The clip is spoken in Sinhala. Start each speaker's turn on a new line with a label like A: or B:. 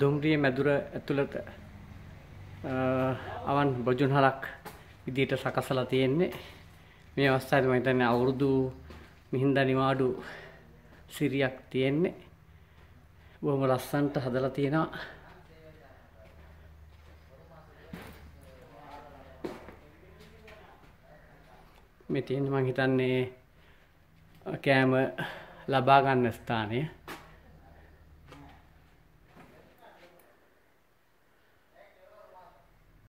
A: දුම්රිය මැදුර ඇතුළට අවන් බොජුන්හලක් විදියට සකසලා තියෙන්නේ මේ අවස්ථාවේ මම හිතන්නේ අවුරුදු මිහින්ද නිවාඩු සිරියක් තියෙන්නේ බොහොම ලස්සනට හදලා තියෙනවා මේ තියෙන්නේ මම හිතන්නේ කෑම ලබා ගන්න ස්ථානය